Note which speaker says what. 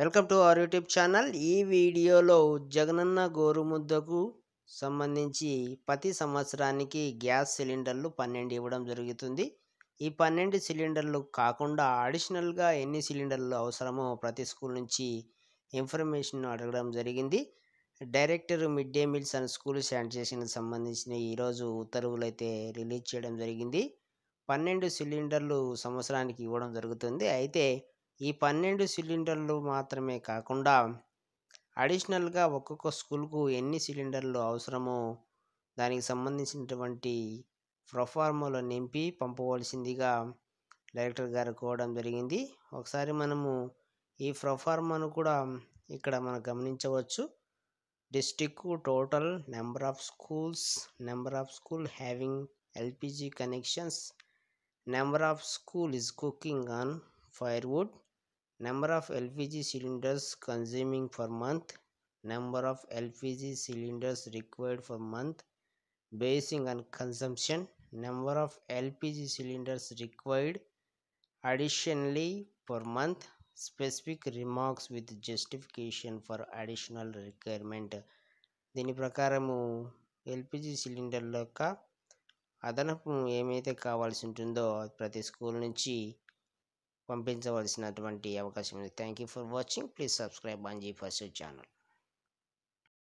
Speaker 1: welcome to our YouTube channel ఈ వీడియోలో జగనన్న గోరుముద్దకు సంబంధించి ప్రతి సంవత్సరానికి గ్యాస్ సిలిండర్లు పన్నెండు ఇవ్వడం జరుగుతుంది ఈ పన్నెండు సిలిండర్లు కాకుండా అడిషనల్గా ఎన్ని సిలిండర్లు అవసరమో ప్రతి స్కూల్ నుంచి ఇన్ఫర్మేషన్ అడగడం జరిగింది director mid day meals and school శానిటేషన్కి సంబంధించిన ఈరోజు ఉత్తర్వులు అయితే రిలీజ్ చేయడం జరిగింది పన్నెండు సిలిండర్లు సంవత్సరానికి ఇవ్వడం జరుగుతుంది అయితే ఈ పన్నెండు సిలిండర్లు మాత్రమే కాకుండా అడిషనల్గా ఒక్కొక్క స్కూల్కు ఎన్ని సిలిండర్లు అవసరమో దానికి సంబంధించినటువంటి ప్రొఫార్ములు నింపి పంపవలసిందిగా డైరెక్టర్ గారు కోవడం జరిగింది ఒకసారి మనము ఈ ప్రొఫార్మను కూడా ఇక్కడ మనం గమనించవచ్చు district total number of schools number of school having LPG connections number of school is cooking on firewood number of LPG cylinders consuming for month number of LPG cylinders required for month basing and consumption number of LPG cylinders required additionally for month specific remarks with justification for additional requirement దీని ప్రకారము LPG cylinder యొక్క అదనపు ఏమైతే కావాల్సి ఉంటుందో ప్రతి school నుంచి పంపించవలసినటువంటి అవకాశం ఉంది thank you for watching please subscribe Anji first channel